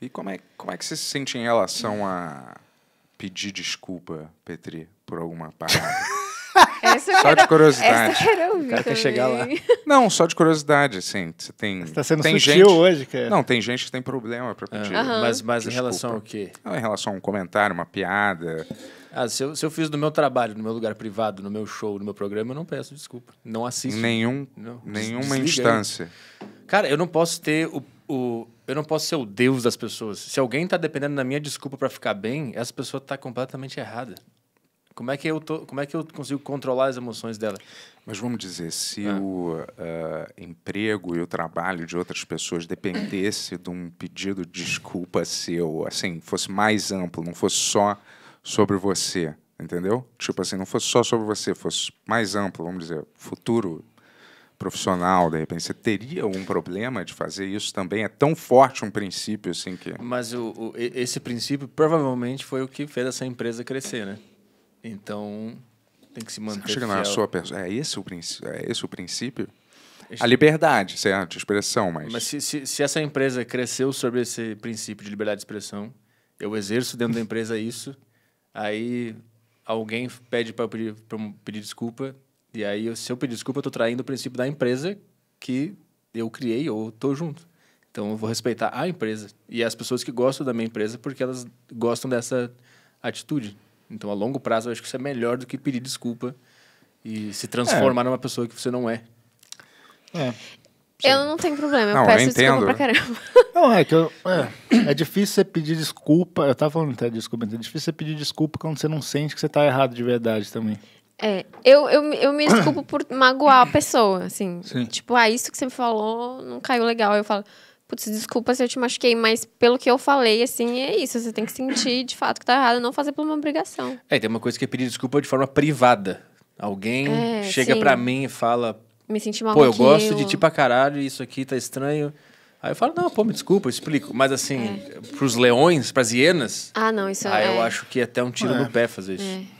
E como é, como é que você se sente em relação a pedir desculpa, Petri, por alguma parada? só de curiosidade. Essa quero ouvir o cara quer chegar lá. Não, só de curiosidade, assim. Você tem. Você tá sendo tem gente, hoje, cara. Não, tem gente que tem problema pra pedir. Ah, uhum. Mas, mas em relação ao quê? Não, em relação a um comentário, uma piada. Ah, se eu, se eu fiz no meu trabalho, no meu lugar privado, no meu show, no meu programa, eu não peço desculpa. Não assisto. Nenhum, não, nenhuma instância. Aí. Cara, eu não posso ter o, o eu não posso ser o Deus das pessoas. Se alguém tá dependendo da minha desculpa para ficar bem, essa pessoa tá completamente errada. Como é que eu tô, como é que eu consigo controlar as emoções dela? Mas vamos dizer, se ah. o uh, emprego e o trabalho de outras pessoas dependesse de um pedido de desculpa seu, assim, fosse mais amplo, não fosse só sobre você, entendeu? Tipo assim, não fosse só sobre você, fosse mais amplo, vamos dizer, futuro profissional, de repente, você teria um problema de fazer isso também? É tão forte um princípio assim que. Mas o, o, esse princípio provavelmente foi o que fez essa empresa crescer, né? Então tem que se manter. Você acha é fiel. que na sua pessoa? É, é esse o princípio? É esse o princípio? A liberdade, certo? Expressão, mas. Mas se, se, se essa empresa cresceu sobre esse princípio de liberdade de expressão, eu exerço dentro da empresa isso, aí alguém pede para pedir, eu pedir desculpa, e aí, se eu pedir desculpa, eu estou traindo o princípio da empresa que eu criei ou estou junto. Então, eu vou respeitar a empresa e as pessoas que gostam da minha empresa porque elas gostam dessa atitude. Então, a longo prazo, eu acho que isso é melhor do que pedir desculpa e se transformar é. numa pessoa que você não é. É. Eu não tenho problema, eu não, peço eu entendo. desculpa pra caramba. Não, é que eu, é, é, difícil você pedir desculpa. Eu tava falando até desculpa, é difícil você pedir desculpa quando você não sente que você tá errado de verdade também. É, eu, eu, eu me desculpo por magoar a pessoa, assim. Sim. Tipo, ah, isso que você me falou não caiu legal. Eu falo, putz, desculpa se eu te machuquei, mas pelo que eu falei, assim, é isso. Você tem que sentir de fato que tá errado, não fazer por uma obrigação. É, tem uma coisa que é pedir desculpa de forma privada. Alguém é, chega para mim e fala. Me senti mal Pô, eu gosto eu... de ti pra caralho, isso aqui tá estranho. Aí eu falo, não, pô, me desculpa, eu explico. Mas assim, é. pros leões, pras hienas. Ah, não, isso aí é. Aí eu acho que é até um tiro é. no pé fazer isso. É.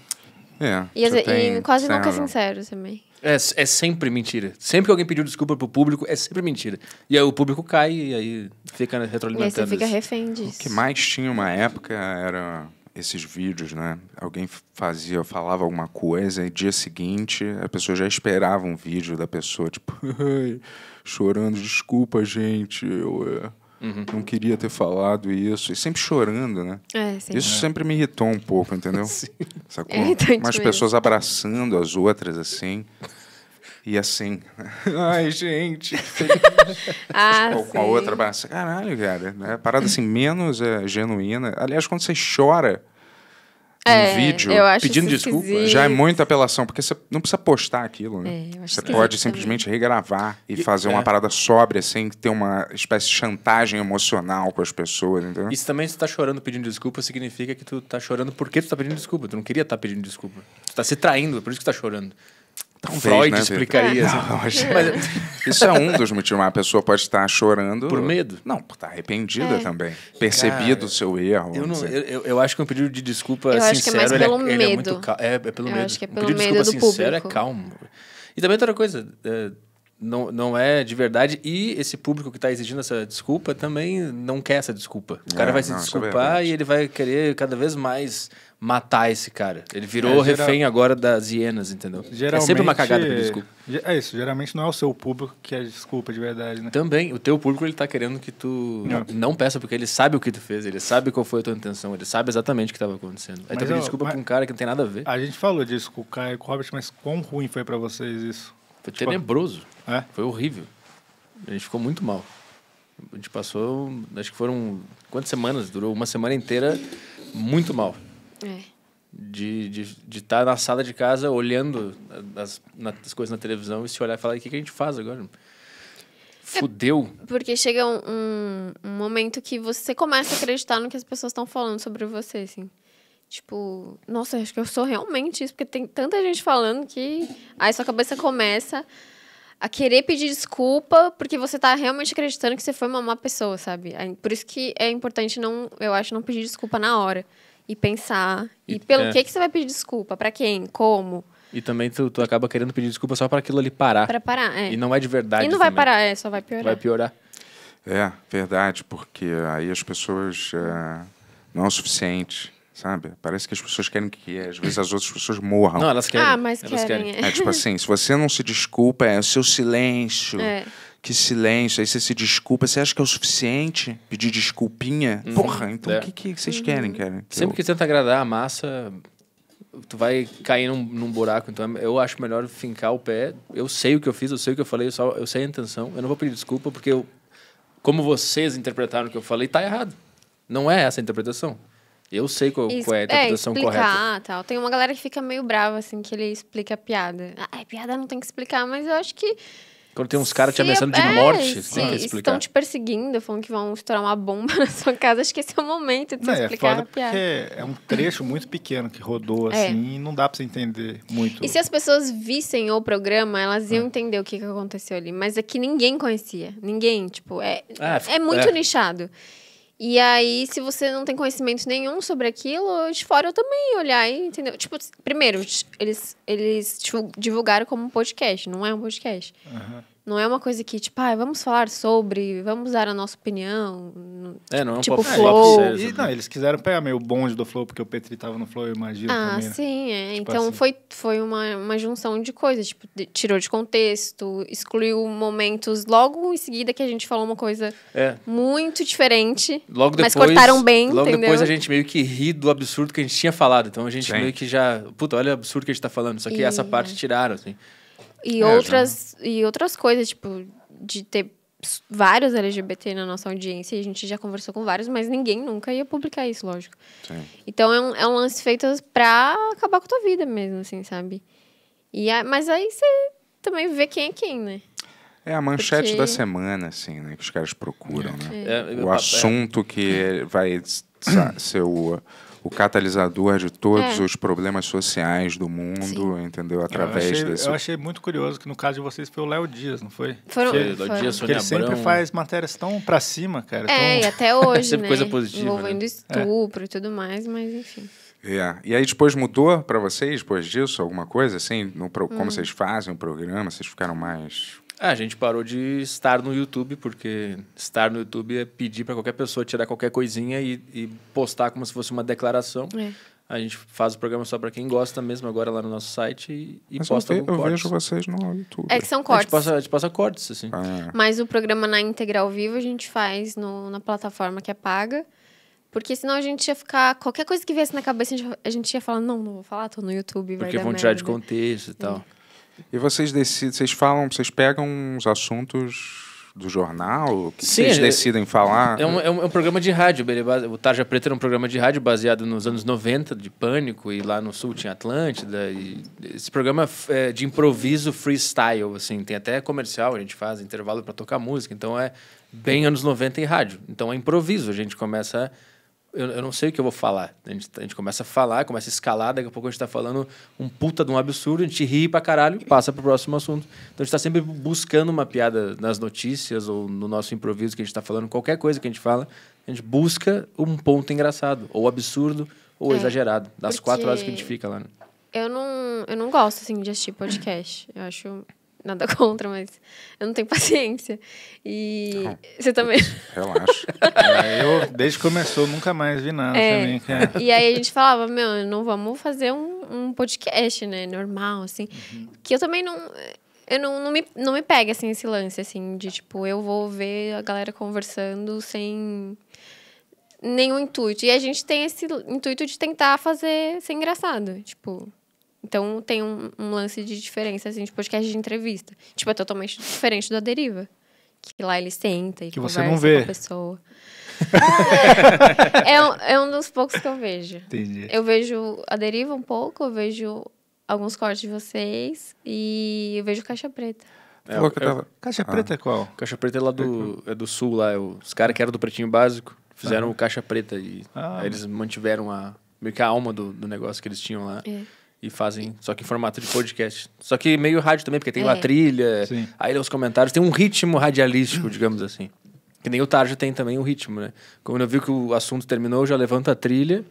É. E, tem, e quase nunca sincero também. É, é sempre mentira. Sempre que alguém pediu desculpa pro público, é sempre mentira. E aí o público cai e aí fica retroalimentando. E aí você fica refém disso. O que mais tinha uma época era esses vídeos, né? Alguém fazia, falava alguma coisa e dia seguinte a pessoa já esperava um vídeo da pessoa, tipo, chorando, desculpa, gente, eu é, Uhum. Não queria ter falado isso. E sempre chorando, né? É, sempre. Isso é. sempre me irritou um pouco, entendeu? Sim. Sacou? É Umas pessoas abraçando as outras, assim. E assim, ai, gente. ah, ou tipo, com a outra abraça. Caralho, cara. Né? Parada assim, menos é, genuína. Aliás, quando você chora é, um vídeo pedindo desculpa esquisito. já é muita apelação, porque você não precisa postar aquilo, né? É, você pode simplesmente também. regravar e, e fazer uma é. parada sóbria sem ter uma espécie de chantagem emocional com as pessoas, entendeu? Isso também se tá chorando pedindo desculpa significa que tu tá chorando porque tu tá pedindo desculpa, tu não queria estar tá pedindo desculpa. Tu tá se traindo, é por isso que tu tá chorando. Talvez, então, Freud né, explicaria. Não, assim. não, é. isso é um dos motivos. Uma pessoa pode estar chorando. Por medo? Não, por estar arrependida é. também. Percebido o seu erro. Eu, não, eu, eu, acho que um pedido de desculpa eu sincero acho que é, é, pelo ele é, medo. ele é muito calmo. É, é pelo eu medo. Acho que é pelo um pedido de desculpa sincero é público. é calmo. E também outra coisa. É, não, não é de verdade. E esse público que está exigindo essa desculpa também não quer essa desculpa. O cara é, vai se não, é desculpar é e ele vai querer cada vez mais matar esse cara. Ele virou é, geral... refém agora das hienas, entendeu? Geralmente, é sempre uma cagada pedir desculpa. É isso, geralmente não é o seu público que é desculpa de verdade, né? Também, o teu público ele tá querendo que tu não, é. não peça, porque ele sabe o que tu fez, ele sabe qual foi a tua intenção, ele sabe exatamente o que estava acontecendo. Aí mas, tu pedindo desculpa mas... pra um cara que não tem nada a ver. A gente falou disso com o Caio e com o Robert, mas quão ruim foi para vocês isso? Foi tipo, tenebroso. É? Foi horrível. A gente ficou muito mal. A gente passou, acho que foram quantas semanas? Durou uma semana inteira muito mal. É. De estar de, de tá na sala de casa olhando as, as coisas na televisão e se olhar e falar: o que, que a gente faz agora? É Fudeu. É porque chega um, um, um, momento que você começa a acreditar no que as pessoas estão falando sobre você, assim. Tipo, nossa, acho que eu sou realmente isso, porque tem tanta gente falando que aí sua cabeça começa a querer pedir desculpa porque você tá realmente acreditando que você foi uma má pessoa, sabe? Por isso que é importante não, eu acho, não pedir desculpa na hora e pensar e, e pelo é. que que você vai pedir desculpa, para quem, como. E também tu, tu acaba querendo pedir desculpa só para aquilo ali parar. Para parar, é. E não é de verdade. E não também. vai parar, é, só vai piorar. Vai piorar. É, verdade, porque aí as pessoas é, não é o suficiente sabe? Parece que as pessoas querem que, às vezes, as outras pessoas morram. Não, elas querem. Ah, mas elas querem. querem. É. é tipo assim, se você não se desculpa, é o seu silêncio. É. Que silêncio. Aí você se desculpa. Você acha que é o suficiente pedir desculpinha? Uhum. Porra, então é. o é. que, que vocês querem, Que uhum. Sempre eu... que tenta agradar a massa, tu vai cair num, num, buraco. Então é, eu acho melhor fincar o pé. Eu sei o que eu fiz, eu sei o que eu falei, eu, só, eu sei a intenção. Eu não vou pedir desculpa porque eu, como vocês interpretaram o que eu falei, tá errado. Não é essa a interpretação. Eu sei qual, qual é a é, interpretação é, explicar, correta. tal. Tem uma galera que fica meio brava, assim, que ele explica a piada. Ah, é, piada não tem que explicar, mas eu acho que. Quando tem uns caras te ameaçando é, de morte, se, tem que explicar. estão te perseguindo, falando que vão estourar uma bomba na sua casa, acho que esse é o momento de você é explicar é foda a piada. Porque é um trecho muito pequeno que rodou assim é. e não dá pra você entender muito. E se as pessoas vissem o programa, elas iam é. entender o que, que aconteceu ali. Mas aqui ninguém conhecia. Ninguém, tipo, é, ah, é, muito nichado. E aí, se você não tem conhecimento nenhum sobre aquilo, de fora eu também olhar, entendeu? Tipo, primeiro, eles, eles divulgaram como um podcast, não é um podcast. Uhum. Não é uma coisa que, tipo, ah, vamos falar sobre, vamos dar a nossa opinião. É, não é um tipo, pop, flow. É, e, não, eles quiseram pegar meio bonde do flow, porque o Petri tava no flow, eu imagino. Ah, também, né? sim, é. Tipo então assim. foi, foi uma, uma junção de coisas, tipo, de, tirou de contexto, excluiu momentos logo em seguida que a gente falou uma coisa é. muito diferente. Logo depois. Mas cortaram bem, logo entendeu? depois a gente meio que ri do absurdo que a gente tinha falado. Então a gente sim. meio que já. Puta, olha o absurdo que a gente tá falando. Só que e... essa parte tiraram, assim. E, é, outras, e outras coisas, tipo, de ter vários LGBT na nossa audiência, e a gente já conversou com vários, mas ninguém nunca ia publicar isso, lógico. Sim. Então é um, é um lance feito pra acabar com a tua vida mesmo, assim, sabe? E a, mas aí você também vê quem é quem, né? É a manchete Porque... da semana, assim, né? Que os caras procuram, é. né? É. o é assunto que vai ser o o catalisador de todos é. os problemas sociais do mundo, Sim. entendeu? É, Através eu achei, desse. Eu achei muito curioso que no caso de vocês foi o Léo Dias, não foi? Foram, foi, Léo Dias, Sônia ele sempre faz matérias tão pra cima, cara. É, tão... e até hoje. sempre né? coisa positiva. Envolvendo né? estupro é. e tudo mais, mas enfim. É, e aí depois mudou para vocês, depois disso, alguma coisa assim? No, como hum. vocês fazem o programa? Vocês ficaram mais é, a gente parou de estar no YouTube, porque estar no YouTube é pedir para qualquer pessoa tirar qualquer coisinha e, e, postar como se fosse uma declaração. É. A gente faz o programa só para quem gosta mesmo agora lá no nosso site e, e posta eu, ve eu vejo vocês no YouTube. É que são cortes. A gente passa, a gente passa cortes, assim. Ah. Mas o programa na integral vivo a gente faz no, na plataforma que é paga. Porque senão a gente ia ficar. Qualquer coisa que viesse na cabeça, a gente, a gente ia falar, não, não vou falar, tô no YouTube. Porque vão tirar de contexto e tal. É. E vocês decidem, vocês falam, vocês pegam uns assuntos do jornal? que Sim, vocês é, decidem falar? É um, é um, é um programa de rádio. O Tarja Preta era um programa de rádio baseado nos anos 90, de Pânico, e lá no Sul tinha Atlântida. esse programa é de improviso freestyle, assim, tem até comercial, a gente faz intervalo para tocar música, então é bem anos 90 em rádio. Então é improviso, a gente começa a eu, eu, não sei o que eu vou falar. A gente, a gente começa a falar, começa a escalar, daqui a pouco a gente tá falando um puta de um absurdo, a gente ri pra caralho e passa pro próximo assunto. Então a gente tá sempre buscando uma piada nas notícias ou no nosso improviso que a gente tá falando, qualquer coisa que a gente fala, a gente busca um ponto engraçado, ou absurdo, ou é, exagerado, das quatro horas que a gente fica lá. Né? Eu, não, eu não gosto, assim, de assistir podcast. Eu acho Nada contra, mas eu não tenho paciência. E você também. Relaxa. É, eu, desde que começou, nunca mais vi nada é, também. É. E aí a gente falava, meu, não vamos fazer um, um podcast, né? Normal, assim. Uhum. Que eu também não. Eu não, não, me, não me pega, assim, esse lance, assim, de tipo, eu vou ver a galera conversando sem nenhum intuito. E a gente tem esse intuito de tentar fazer ser engraçado. Tipo, então tem um, um, lance de diferença, assim, de podcast de entrevista. Tipo, é totalmente diferente da deriva. Que lá ele senta e que você não vê. com a pessoa. É. é, um, é um dos poucos que eu vejo. Entendi. Eu vejo a deriva um pouco, eu vejo alguns cortes de vocês e eu vejo caixa preta. É, eu, eu, caixa ah. preta ah. é qual? Caixa preta é lá do, é do sul, lá. É os caras que eram do pretinho básico fizeram ah. o caixa preta e ah, eles mantiveram a, meio que a alma do, do negócio que eles tinham lá. É e fazem, só que em formato de podcast. Só que meio rádio também, porque tem é. uma trilha, Sim. aí lê os comentários, tem um ritmo radialístico, digamos assim. Que nem o Tarja tem também um ritmo, né? Como eu vi que o assunto terminou, já levanta a trilha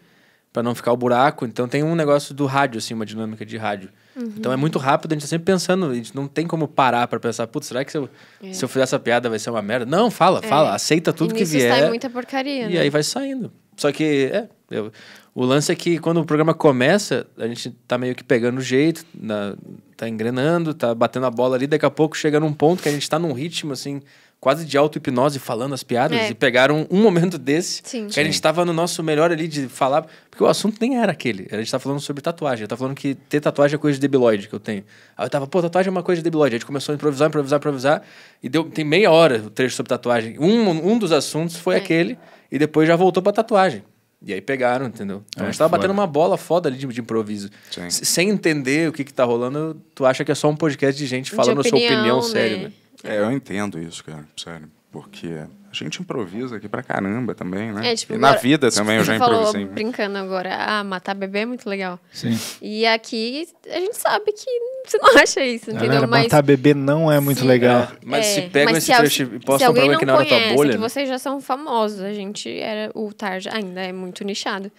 para não ficar o buraco. Então tem um negócio do rádio, assim, uma dinâmica de rádio. Uhum. Então é muito rápido, a gente tá sempre pensando, a gente não tem como parar para pensar, putz, será que se eu, é. se eu fizer essa piada vai ser uma merda? Não, fala, é. fala, aceita tudo e que vier. Sai muita porcaria, e né? aí vai saindo. Só que, é, eu, o lance é que quando o programa começa, a gente tá meio que pegando o jeito, na, tá engrenando, tá batendo a bola ali, daqui a pouco chega num ponto que a gente tá num ritmo assim, quase de auto-hipnose falando as piadas é. e pegaram um momento desse Sim. que a gente estava no nosso melhor ali de falar, porque o assunto nem era aquele. A gente tá falando sobre tatuagem, tá falando que ter tatuagem é coisa de debilóide que eu tenho. Aí eu tava, pô, tatuagem é uma coisa de debilóide. A gente começou a improvisar, improvisar, improvisar e deu tem meia hora o trecho sobre tatuagem. Um, um dos assuntos foi é. aquele e depois já voltou para tatuagem. E aí pegaram, entendeu? Então é, a gente tava batendo uma bola foda ali de, de improviso. Sem entender o que, que tá rolando, tu acha que é só um podcast de gente de falando opinião, a sua opinião, né? sério, né? É, eu entendo isso, cara, sério. Porque a gente improvisa aqui pra caramba também, né? É, tipo, e na vida tipo, também eu já improvisei. Falou, brincando agora, ah, matar bebê é muito legal. Sim. E aqui a gente sabe que você não acha isso, entendeu? Galera, mas matar bebê não é muito sim, legal. É, mas é, se pega mas esse trecho e posta pra problema que na hora tua bolha. Né? vocês já são famosos, a gente era o Tarja ainda é muito nichado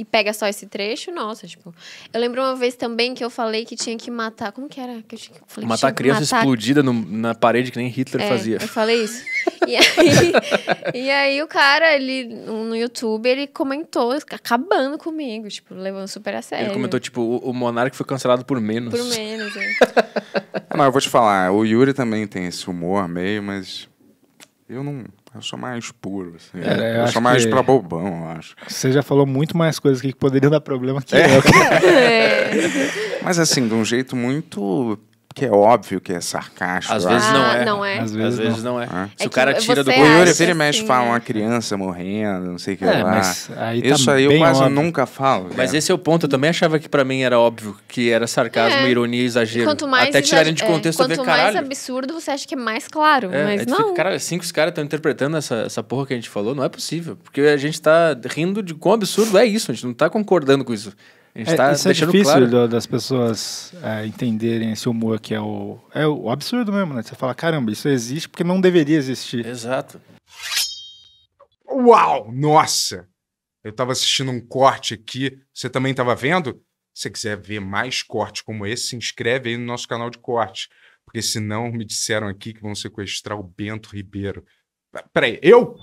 e pega só esse trecho, nossa, tipo. Eu lembro uma vez também que eu falei que tinha que matar. Como que era? Que eu tinha, falei matar que criança matar... explodida no, na parede que nem Hitler é, fazia. Eu falei isso. E aí, e aí o cara, ele no YouTube, ele comentou, acabando comigo, tipo, levando super a sério. Ele comentou, tipo, o, o foi cancelado por menos. Por menos, é. Não, eu vou te falar, o Yuri também tem esse humor meio, mas eu não. Eu sou mais puro, assim. É, eu, eu sou mais que... pra bobão, eu acho. Você já falou muito mais coisas que poderiam dar problema que é. eu. É. Mas assim, de um jeito muito que é óbvio que é sarcástico. Às vezes ah, não é. não é. Às vezes, Às vezes não. não. é. é. Se o é cara tira do... O ele vira e mexe fala uma né? criança morrendo, não sei o que é, lá. Aí tá Isso tá aí eu quase óbvio. nunca falo. Cara. Mas esse é o ponto. Eu também achava que para mim era óbvio que era sarcasmo, é. ironia, exagero. Quanto mais Até tirarem de é, contexto, quanto ver, mais absurdo, você acha que é mais claro, mas tipo, não. Fica, cara, assim que os caras estão interpretando essa, essa porra que a gente falou, não é possível. Porque a gente tá rindo de quão absurdo é isso. A gente não tá concordando com isso gente tá é, tá isso é difícil claro. do, das pessoas é, entenderem esse humor que é o, é o absurdo mesmo, né? Você fala, caramba, isso existe porque não deveria existir. Exato. Uau! Nossa! Eu estava assistindo um corte aqui. Você também estava vendo? Se você quiser ver mais cortes como esse, se inscreve aí no nosso canal de cortes. Porque senão me disseram aqui que vão sequestrar o Bento Ribeiro. Peraí, eu?